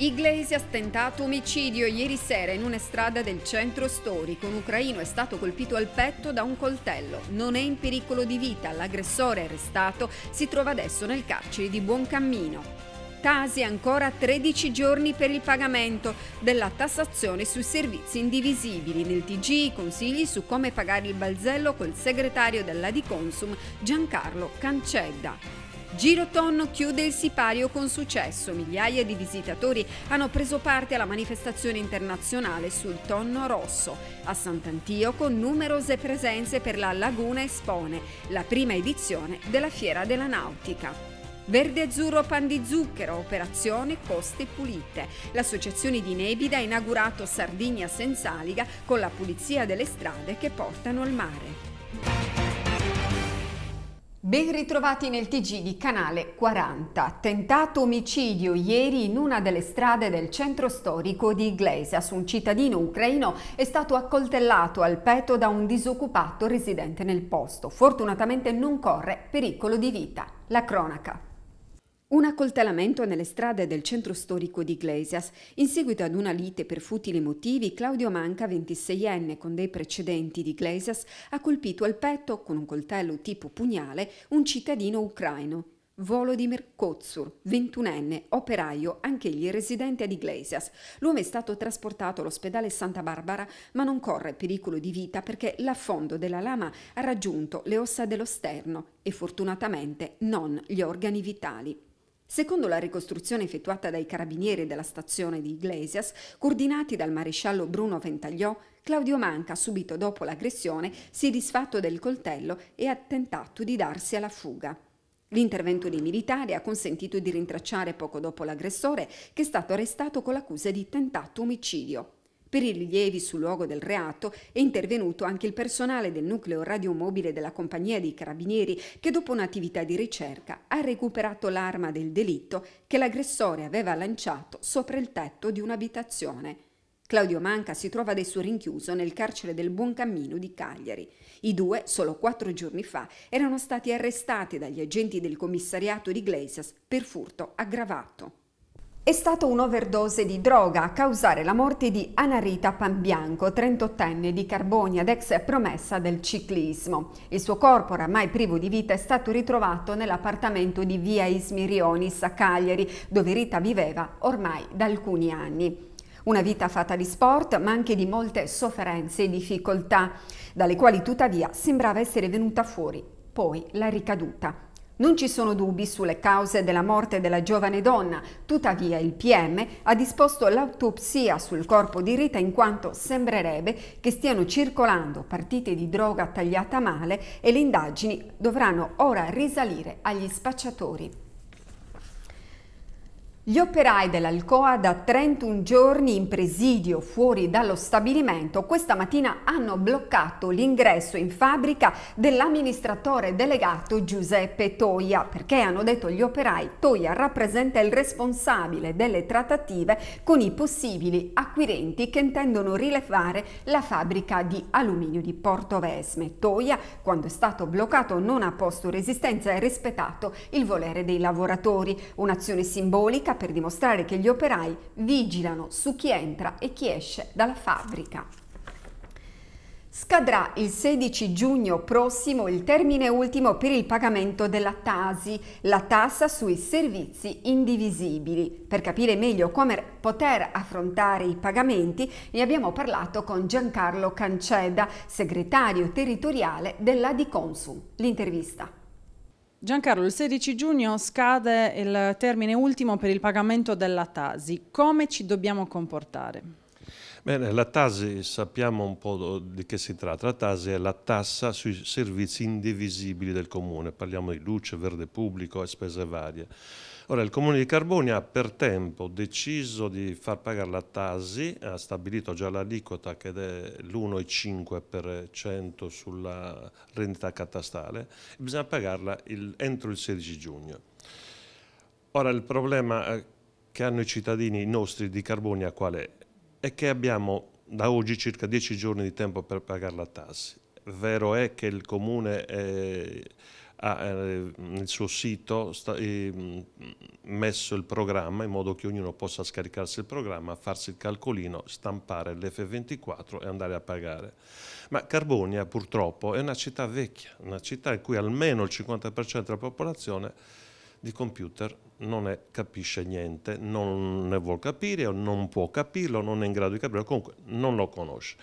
Iglesias tentato omicidio ieri sera in una strada del centro storico. Un ucraino è stato colpito al petto da un coltello. Non è in pericolo di vita. L'aggressore arrestato si trova adesso nel carcere di Buoncammino. Tasi ancora 13 giorni per il pagamento della tassazione sui servizi indivisibili. Nel TG consigli su come pagare il balzello col segretario della Di Consum Giancarlo Cancedda. Girotonno chiude il sipario con successo. Migliaia di visitatori hanno preso parte alla manifestazione internazionale sul tonno rosso. A Sant'Antio con numerose presenze per la Laguna Espone, la prima edizione della Fiera della Nautica. Verde Azzurro Pan di Zucchero, operazione Coste Pulite. L'associazione di Nebida ha inaugurato Sardigna Senz'Aliga con la pulizia delle strade che portano al mare. Ben ritrovati nel TG di Canale 40. Tentato omicidio ieri in una delle strade del centro storico di Iglesias. Un cittadino ucraino è stato accoltellato al petto da un disoccupato residente nel posto. Fortunatamente non corre pericolo di vita. La cronaca. Un accoltellamento nelle strade del centro storico di Iglesias. In seguito ad una lite per futili motivi, Claudio Manca, 26enne con dei precedenti di Iglesias, ha colpito al petto con un coltello tipo pugnale un cittadino ucraino. Volodymyr Kotsur, 21enne, operaio, anch'egli residente ad Iglesias. L'uomo è stato trasportato all'ospedale Santa Barbara, ma non corre pericolo di vita perché l'affondo della lama ha raggiunto le ossa dello sterno e fortunatamente non gli organi vitali. Secondo la ricostruzione effettuata dai carabinieri della stazione di Iglesias, coordinati dal maresciallo Bruno Ventagliò, Claudio Manca, subito dopo l'aggressione, si è disfatto del coltello e ha tentato di darsi alla fuga. L'intervento dei militari ha consentito di rintracciare poco dopo l'aggressore, che è stato arrestato con l'accusa di tentato omicidio. Per i rilievi sul luogo del reato è intervenuto anche il personale del nucleo radiomobile della compagnia dei carabinieri che dopo un'attività di ricerca ha recuperato l'arma del delitto che l'aggressore aveva lanciato sopra il tetto di un'abitazione. Claudio Manca si trova adesso rinchiuso nel carcere del Buon Cammino di Cagliari. I due, solo quattro giorni fa, erano stati arrestati dagli agenti del commissariato di Glacias per furto aggravato. È stato un'overdose di droga a causare la morte di Anarita Pambianco, 38enne di Carbonia ed ex promessa del ciclismo. Il suo corpo, oramai privo di vita, è stato ritrovato nell'appartamento di via Ismirionis a Cagliari, dove Rita viveva ormai da alcuni anni. Una vita fatta di sport, ma anche di molte sofferenze e difficoltà, dalle quali tuttavia sembrava essere venuta fuori poi la ricaduta. Non ci sono dubbi sulle cause della morte della giovane donna, tuttavia il PM ha disposto l'autopsia sul corpo di Rita in quanto sembrerebbe che stiano circolando partite di droga tagliata male e le indagini dovranno ora risalire agli spacciatori. Gli operai dell'Alcoa da 31 giorni in presidio fuori dallo stabilimento questa mattina hanno bloccato l'ingresso in fabbrica dell'amministratore delegato Giuseppe Toia perché hanno detto gli operai Toia rappresenta il responsabile delle trattative con i possibili acquirenti che intendono rilevare la fabbrica di alluminio di Portovesme. Toia quando è stato bloccato non ha posto resistenza e rispettato il volere dei lavoratori, un'azione simbolica per dimostrare che gli operai vigilano su chi entra e chi esce dalla fabbrica. Scadrà il 16 giugno prossimo il termine ultimo per il pagamento della TASI, la tassa sui servizi indivisibili. Per capire meglio come poter affrontare i pagamenti ne abbiamo parlato con Giancarlo Canceda, segretario territoriale della Di Consum. L'intervista. Giancarlo, il 16 giugno scade il termine ultimo per il pagamento della Tasi. Come ci dobbiamo comportare? Bene, la Tasi sappiamo un po' di che si tratta. La Tasi è la tassa sui servizi indivisibili del comune, parliamo di luce, verde pubblico e spese varie. Ora il Comune di Carboni ha per tempo deciso di far pagare la Tasi, ha stabilito già l'aliquota che è l'1,5% sulla rendita catastale, bisogna pagarla il, entro il 16 giugno. Ora il problema eh, che hanno i cittadini nostri di Carbonia qual è? È che abbiamo da oggi circa 10 giorni di tempo per pagare la tassa. Vero è che il comune è eh, ha eh, nel suo sito eh, messo il programma in modo che ognuno possa scaricarsi il programma, farsi il calcolino, stampare l'F24 e andare a pagare. Ma Carbonia purtroppo è una città vecchia, una città in cui almeno il 50% della popolazione di computer non è, capisce niente, non ne vuol capire o non può capirlo, non è in grado di capirlo, comunque non lo conosce.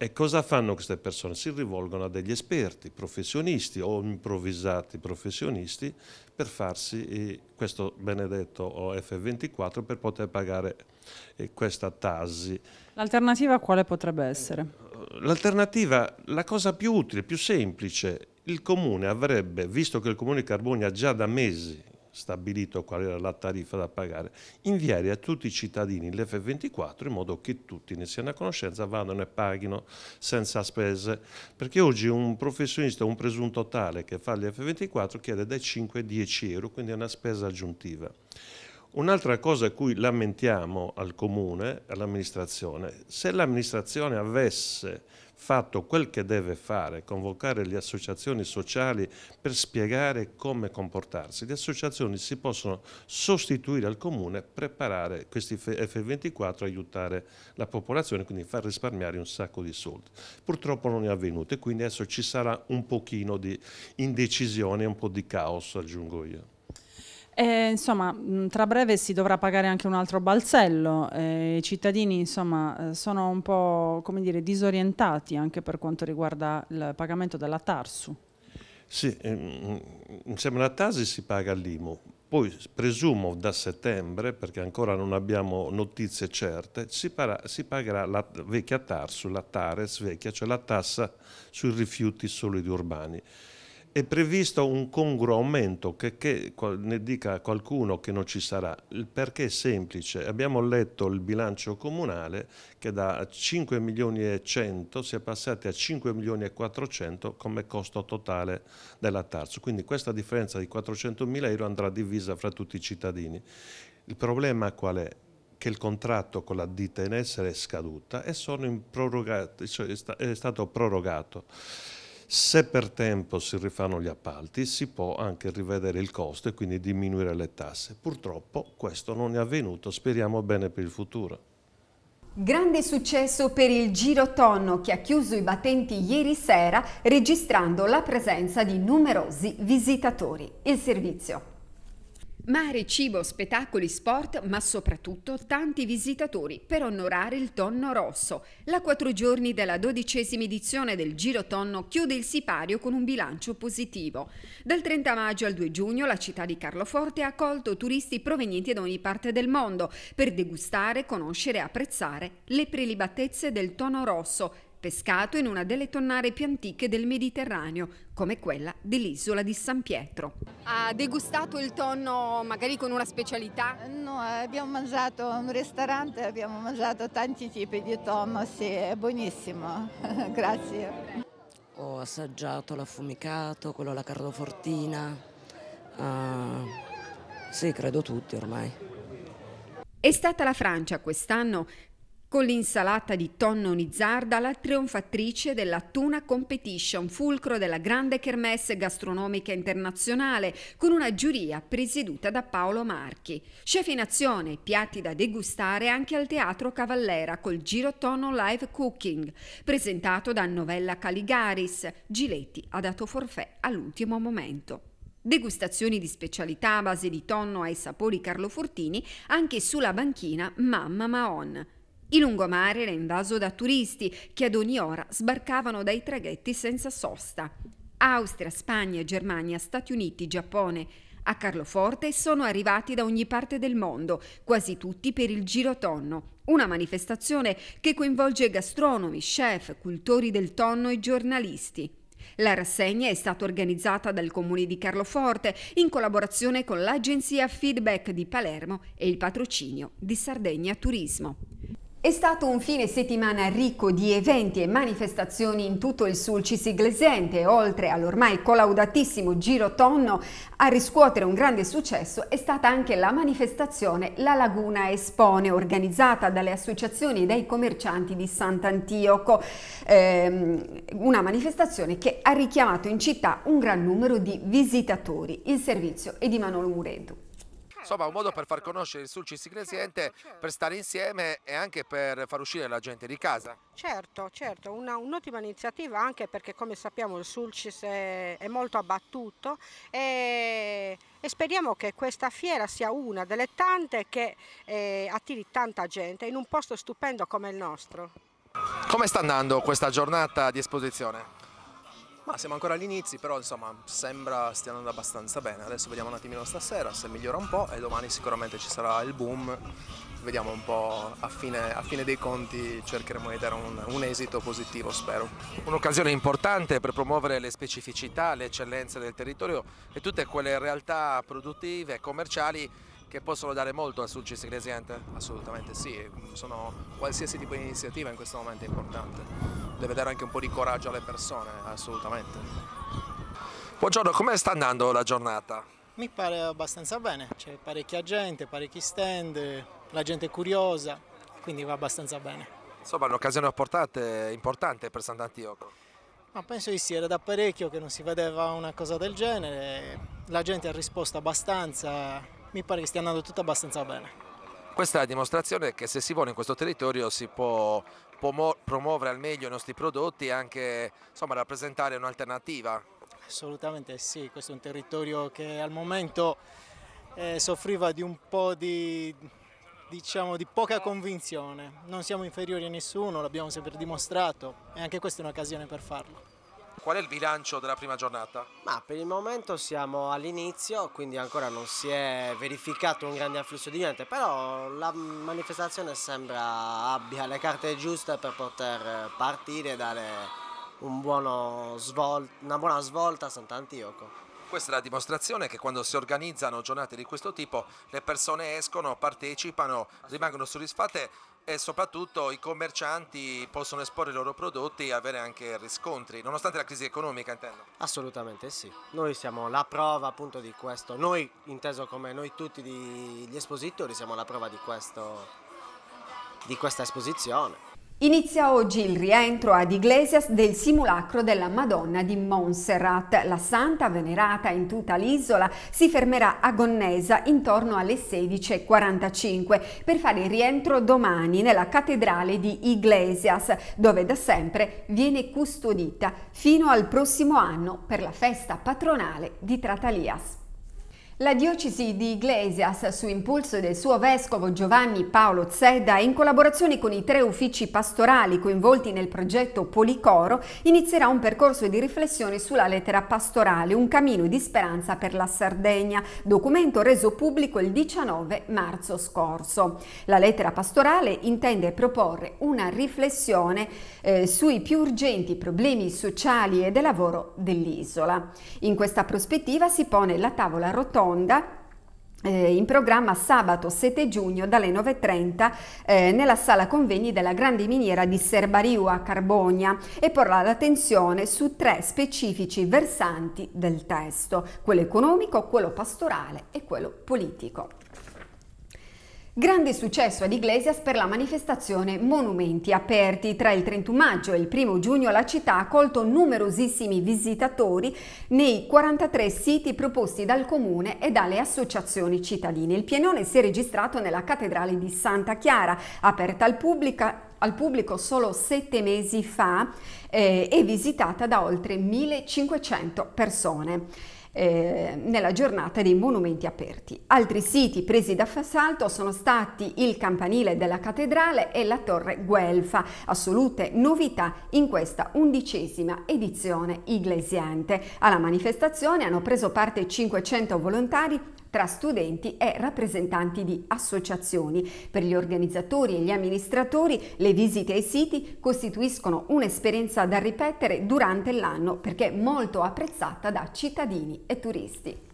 E cosa fanno queste persone? Si rivolgono a degli esperti, professionisti o improvvisati professionisti per farsi eh, questo benedetto F24 per poter pagare eh, questa TASI. L'alternativa quale potrebbe essere? L'alternativa, la cosa più utile, più semplice, il comune avrebbe, visto che il comune di Carboni ha già da mesi stabilito qual era la tariffa da pagare, inviare a tutti i cittadini l'F24 in modo che tutti ne siano a conoscenza, vadano e paghino senza spese, perché oggi un professionista, un presunto tale che fa l'F24 chiede dai 5 ai 10 euro, quindi è una spesa aggiuntiva. Un'altra cosa a cui lamentiamo al comune, all'amministrazione, se l'amministrazione avesse fatto quel che deve fare, convocare le associazioni sociali per spiegare come comportarsi. Le associazioni si possono sostituire al comune, preparare questi F24, aiutare la popolazione, quindi far risparmiare un sacco di soldi. Purtroppo non è avvenuto e quindi adesso ci sarà un pochino di indecisione, un po' di caos, aggiungo io. E, insomma, mm, tra breve si dovrà pagare anche un altro balzello. Eh, I cittadini insomma, eh, sono un po' dire, disorientati anche per quanto riguarda il pagamento della Tarsu. Sì, ehm, insieme alla Tarsu si paga l'IMU, poi presumo da settembre, perché ancora non abbiamo notizie certe, si, para, si pagherà la vecchia Tarsu, la Tares vecchia, cioè la tassa sui rifiuti solidi urbani è previsto un congruo aumento, che, che ne dica qualcuno che non ci sarà. Il perché è semplice, abbiamo letto il bilancio comunale che da 5 milioni e 100 si è passati a 5 milioni e 400 come costo totale della TARSU, quindi questa differenza di 400 mila euro andrà divisa fra tutti i cittadini. Il problema qual è? che il contratto con la ditta in essere è scaduta e sono in prorogato, cioè è stato prorogato. Se per tempo si rifanno gli appalti si può anche rivedere il costo e quindi diminuire le tasse. Purtroppo questo non è avvenuto, speriamo bene per il futuro. Grande successo per il Giro Tonno che ha chiuso i battenti ieri sera registrando la presenza di numerosi visitatori. Il servizio. Mare, cibo, spettacoli, sport, ma soprattutto tanti visitatori per onorare il tonno rosso. La quattro giorni della dodicesima edizione del Giro Tonno chiude il sipario con un bilancio positivo. Dal 30 maggio al 2 giugno la città di Carloforte ha accolto turisti provenienti da ogni parte del mondo per degustare, conoscere e apprezzare le prelibatezze del tonno rosso pescato in una delle tonnare più antiche del Mediterraneo, come quella dell'isola di San Pietro. Ha degustato il tonno magari con una specialità? No, abbiamo mangiato in un ristorante, abbiamo mangiato tanti tipi di tonno, sì, è buonissimo, grazie. Ho assaggiato l'affumicato, quello alla cardofortina, uh, sì, credo tutti ormai. È stata la Francia quest'anno con l'insalata di tonno Nizzarda, la trionfatrice della Tuna Competition, fulcro della grande kermesse gastronomica internazionale, con una giuria presieduta da Paolo Marchi. Chef in azione, piatti da degustare anche al Teatro Cavallera col Giro Tonno Live Cooking, presentato da Novella Caligaris. Giletti ha dato forfè all'ultimo momento. Degustazioni di specialità a base di tonno ai sapori Carlo Fortini anche sulla banchina Mamma Maon. Il lungomare era invaso da turisti che ad ogni ora sbarcavano dai traghetti senza sosta. Austria, Spagna, Germania, Stati Uniti, Giappone. A Carloforte sono arrivati da ogni parte del mondo, quasi tutti per il Girotonno, una manifestazione che coinvolge gastronomi, chef, cultori del tonno e giornalisti. La rassegna è stata organizzata dal comune di Carloforte in collaborazione con l'agenzia Feedback di Palermo e il patrocinio di Sardegna Turismo. È stato un fine settimana ricco di eventi e manifestazioni in tutto il Sulcis Iglesente. Oltre all'ormai collaudatissimo Giro Tonno, a riscuotere un grande successo è stata anche la manifestazione La Laguna Espone, organizzata dalle associazioni dei commercianti di Sant'Antioco. Ehm, una manifestazione che ha richiamato in città un gran numero di visitatori. Il servizio è di Manolo Muredu. Insomma, un modo certo, per far certo. conoscere il Sulcis Cresiente, certo, per stare insieme e anche per far uscire la gente di casa. Certo, certo, un'ottima un iniziativa anche perché come sappiamo il Sulcis è, è molto abbattuto e, e, speriamo che questa fiera sia una delle tante che eh, attiri tanta gente in un posto stupendo come il nostro. Come sta andando questa giornata di esposizione? Ma siamo ancora all'inizio, però insomma sembra stia andando abbastanza bene. Adesso vediamo un attimino stasera se migliora un po' e domani sicuramente ci sarà il boom. Vediamo un po' a fine, a fine dei conti cercheremo di dare un, un esito positivo, spero. Un'occasione importante per promuovere le specificità, le eccellenze del territorio e tutte quelle realtà produttive e commerciali che possono dare molto al Sulcis Gresiente? Assolutamente sì, sono qualsiasi tipo di iniziativa in questo momento è importante deve dare anche un po' di coraggio alle persone, eh, assolutamente. Buongiorno, come sta andando la giornata? Mi pare abbastanza bene, c'è parecchia gente, parecchi stand, la gente è curiosa, quindi va abbastanza bene. Insomma, un'occasione importante per Sant'Antioco. Ma penso di sì, era da parecchio che non si vedeva una cosa del genere, la gente ha risposto abbastanza, mi pare che stia andando tutto abbastanza bene. Questa è la dimostrazione che se si vuole in questo territorio si può promuovere al meglio i nostri prodotti e anche insomma, rappresentare un'alternativa. Assolutamente sì, questo è un territorio che al momento eh, soffriva di un po' di, diciamo, di poca convinzione. Non siamo inferiori a nessuno, l'abbiamo sempre dimostrato e anche questa è un'occasione per farlo. Qual è il bilancio della prima giornata? Ma per il momento siamo all'inizio, quindi ancora non si è verificato un grande afflusso di gente, però la manifestazione sembra abbia le carte giuste per poter partire e dare un una buona svolta a Sant'Antioco. Questa è la dimostrazione che quando si organizzano giornate di questo tipo le persone escono, partecipano, rimangono soddisfatte e soprattutto i commercianti possono esporre i loro prodotti e avere anche riscontri, nonostante la crisi economica intendo. Assolutamente sì, noi siamo la prova appunto di questo, noi inteso come noi tutti gli espositori siamo la prova di, questo, di questa esposizione. Inizia oggi il rientro ad Iglesias del simulacro della Madonna di Montserrat. La santa venerata in tutta l'isola si fermerà a Gonnesa intorno alle 16.45 per fare il rientro domani nella cattedrale di Iglesias, dove da sempre viene custodita fino al prossimo anno per la festa patronale di Tratalias. La diocesi di Iglesias, su impulso del suo vescovo Giovanni Paolo Zedda, in collaborazione con i tre uffici pastorali coinvolti nel progetto Policoro, inizierà un percorso di riflessione sulla lettera pastorale, un cammino di speranza per la Sardegna, documento reso pubblico il 19 marzo scorso. La lettera pastorale intende proporre una riflessione eh, sui più urgenti problemi sociali e del lavoro dell'isola. In questa prospettiva si pone la tavola rotonda onda eh, in programma sabato 7 giugno dalle 9.30 eh, nella sala convegni della grande miniera di Serbariu a Carbogna e porrà l'attenzione su tre specifici versanti del testo, quello economico, quello pastorale e quello politico. Grande successo ad Iglesias per la manifestazione Monumenti Aperti. Tra il 31 maggio e il 1 giugno la città ha accolto numerosissimi visitatori nei 43 siti proposti dal comune e dalle associazioni cittadine. Il pienone si è registrato nella cattedrale di Santa Chiara, aperta al pubblico al pubblico solo sette mesi fa eh, e visitata da oltre 1500 persone. Eh, nella giornata dei monumenti aperti. Altri siti presi da fassalto sono stati il campanile della cattedrale e la torre Guelfa, assolute novità in questa undicesima edizione iglesiante. Alla manifestazione hanno preso parte 500 volontari tra studenti e rappresentanti di associazioni. Per gli organizzatori e gli amministratori le visite ai siti costituiscono un'esperienza da ripetere durante l'anno perché molto apprezzata da cittadini e turisti.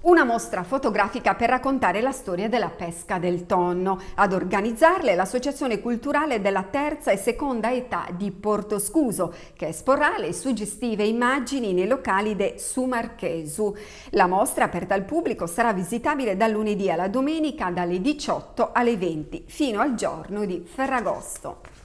Una mostra fotografica per raccontare la storia della pesca del tonno. Ad organizzarle l'Associazione Culturale della Terza e Seconda Età di Porto Scuso, che esporrà le suggestive immagini nei locali de Sumarchesu. La mostra aperta al pubblico sarà visitabile dal lunedì alla domenica dalle 18 alle 20 fino al giorno di Ferragosto.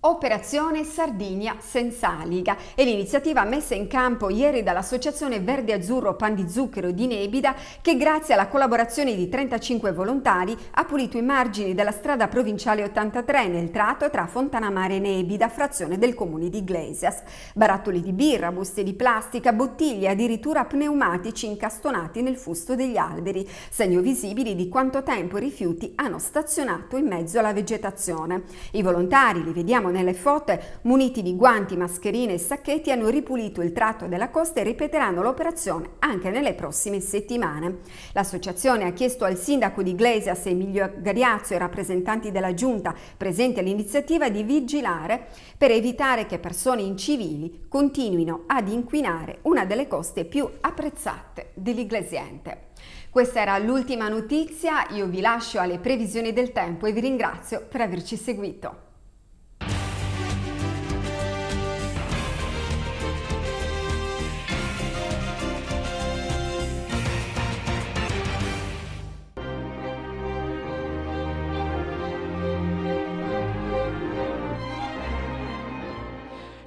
Operazione Sardigna senza aliga è l'iniziativa messa in campo ieri dall'Associazione Verde Azzurro Pan di Zucchero di Nebida che grazie alla collaborazione di 35 volontari ha pulito i margini della strada provinciale 83 nel tratto tra Fontanamare e Nebida, frazione del comune di Iglesias. Barattoli di birra, buste di plastica, bottiglie, addirittura pneumatici incastonati nel fusto degli alberi, segno visibili di quanto tempo i rifiuti hanno stazionato in mezzo alla vegetazione. I volontari li vediamo vediamo nelle foto, muniti di guanti, mascherine e sacchetti, hanno ripulito il tratto della costa e ripeteranno l'operazione anche nelle prossime settimane. L'associazione ha chiesto al sindaco di Iglesias, Emilio Gariazzo e rappresentanti della giunta presenti all'iniziativa di vigilare per evitare che persone incivili continuino ad inquinare una delle coste più apprezzate dell'Iglesiente. Questa era l'ultima notizia, io vi lascio alle previsioni del tempo e vi ringrazio per averci seguito.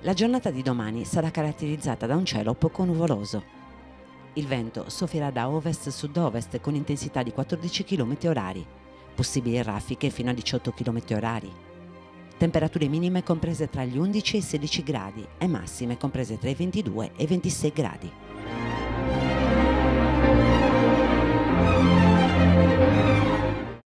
La giornata di domani sarà caratterizzata da un cielo poco nuvoloso. Il vento soffierà da ovest-sud-ovest con intensità di 14 km orari, possibili raffiche fino a 18 km orari. Temperature minime comprese tra gli 11 e i 16 gradi e massime comprese tra i 22 e i 26 gradi.